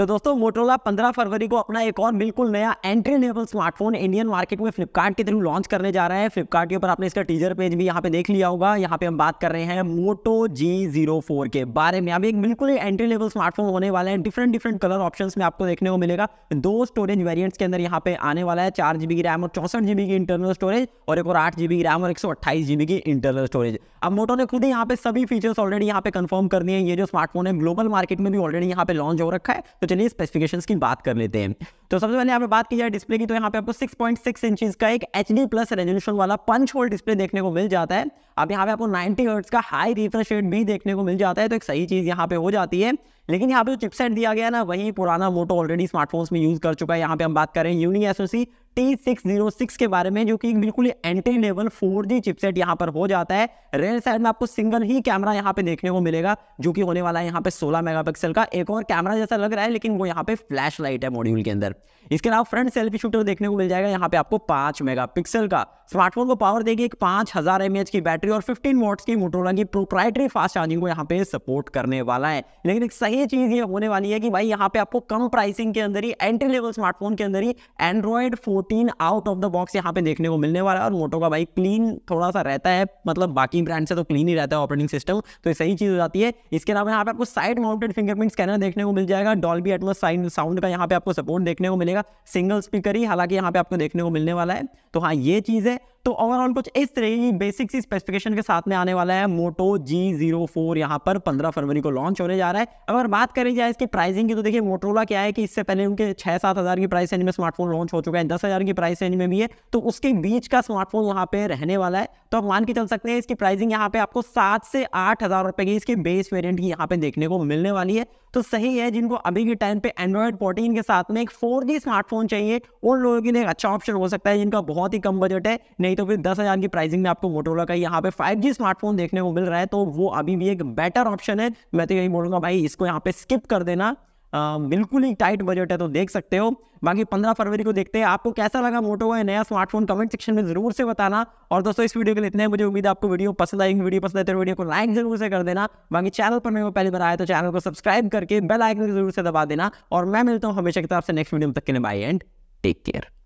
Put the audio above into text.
तो दोस्तों मोटोला 15 फरवरी को अपना एक और बिल्कुल नया entry level smartphone Indian market में फ्लिपकार्ट के थ्रू लॉन्च करने जा रहा है फ्लिपकार्ट के ऊपर आपने इसका टीजर पेज भी यहाँ पे देख लिया होगा यहाँ पे हम बात कर रहे हैं मोटो जी जीरो फोर के बारे में अभी एक बिल्कुल एंट्री लेवल स्मार्टफोन होने वाला है डिफरेंट डिफरेंट कलर ऑप्शन में आपको देखने को मिलेगा दो स्टोरेज वेरियंट्स के अंदर यहाँ पे आने वाला है चार जीबी की रैम और चौसठ जीबी की इंटरनल स्टोरेज और एक और आठ जीबी की रैम और एक सौ जीबी की इंटरनल स्टोरेज अब मोटो ने खुद ही यहाँ पे सभी फीचर्स ऑलरेडी यहाँ पे कंफर्म कर दिए ये जो स्मार्टफोन है ग्लोबल मार्केट में भी ऑलरेडी यहाँ पे लॉन्च हो रखा है तो चलिए स्पेसिफिकेशंस की बात कर लेते हैं तो सबसे पहले यहाँ बात की जाए डिस्प्ले की तो यहाँ पे आपको 6.6 इंचेस का एक एच प्लस रेजोल्यूशन वाला पंच होल डिस्प्ले देखने को मिल जाता है अब यहाँ पे आपको 90 हर्ट्स का हाई रिफ्रेश रेट भी देखने को मिल जाता है तो एक सही चीज़ यहाँ पे हो जाती है लेकिन यहाँ पे जो चिपसेट दिया गया ना वही पुराना मोटो ऑलरेडी स्मार्टफोन्स में यूज़ कर चुका है यहाँ पे हम बात करें Unisoc T six zero six के बारे में जो कि बिल्कुल entry level four G chipset यहाँ पर हो जाता है रेयर साइड में आपको सिंगल ही कैमरा यहाँ पे देखने को मिलेगा जो कि होने वाला है यहाँ पे 16 मेगापिक्सल का एक और कैमरा जैसा लग रहा है लेकिन वो यहाँ पे फ्लैश लाइट है मॉड्यूल के अंदर इसके अलावा फ्रंट सेल्फी शूटर देखने को मिल जाएगा यहाँ पे आपको पांच मेगा का स्मार्टफोन को पावर देगी एक पांच हजार की बैटरी और फिफ्टीन वॉट्स की मोटोला की प्रोप्राइटरी फास्ट चार्जिंग को यहाँ पे सपोर्ट करने वाला है लेकिन एक सही चीज ये होने वाली है कि भाई यहाँ पे आपको कम प्राइसिंग के अंदर ही एंट्री लेवल स्मार्टफोन के अंदर ही Android four protein out of the box यहाँ पे देखने को मिलने वाला है और मोटो का भाई क्लीन थोड़ा सा रहता है मतलब बाकी ब्रांड से तो क्लीन ही रहता है ऑपरेटिंग सिस्टम तो ये सही चीज़ हो जाती है इसके अलावा यहाँ पे आपको साइड माउंटेड फिंगरप्रिंट स्कैनर देखने को मिल जाएगा डॉल्बी एटमोस साइन साउंड का यहाँ पे आपको सपोर्ट देखने को मिलेगा सिंगल स्पीकर ही हालांकि यहाँ पे आपको देखने को मिलने वाला है तो हाँ ये चीज़ है तो ओवरऑल कुछ इस तरह की बेसिक सी स्पेसिफिकेशन के साथ में आने वाला है मोटो जी जीरो फोर यहाँ पर पंद्रह फरवरी को लॉन्च होने जा रहा है अगर बात करें जाए इसकी प्राइसिंग की तो देखिए मोटोला क्या है कि इससे पहले उनके छः सात हज़ार की प्राइस रेंज में स्मार्टफोन लॉन्च हो चुका है दस हज़ार की प्राइस रेंज में भी है तो उसके बीच का स्मार्टफोन यहाँ पे रहने वाला है तो आप मान के चल सकते हैं इसकी प्राइसिंग यहाँ पे आपको सात से आठ हज़ार रुपये की इसके बेस वेरियंट की यहाँ पे देखने को मिलने वाली है तो सही है जिनको अभी के टाइम पे एंड्रॉयड फोर्टीन के साथ में एक फोर स्मार्टफोन चाहिए उन लोगों के लिए अच्छा ऑप्शन हो सकता है जिनका बहुत ही कम बजट है नहीं तो फिर दस की प्राइसिंग में आपको मोटोला का यहाँ पे फाइव स्मार्टफोन देखने को मिल रहा है तो वो अभी भी एक बेटर ऑप्शन है मैं तो यही बोलूँगा भाई इसको यहाँ पे स्किप कर देना बिल्कुल ही टाइट बजट है तो देख सकते हो बाकी 15 फरवरी को देखते हैं आपको कैसा लगा मोटो है नया स्मार्टफोन कमेंट सेक्शन में जरूर से बताना और दोस्तों इस वीडियो के लिए इतने मुझे उम्मीद आपको वीडियो पसंद आएगी वीडियो पसंद आए तो वीडियो को लाइक जरूर से कर देना बाकी चैनल पर मैं पहली बार आया तो चैनल को सब्सक्राइब करके बेल आइकन जरूर से दबा देना और मैं मिलता हूँ हमेशा की तरफ से नेक्स्ट वीडियो तक के लिए बाई एंड टेक केयर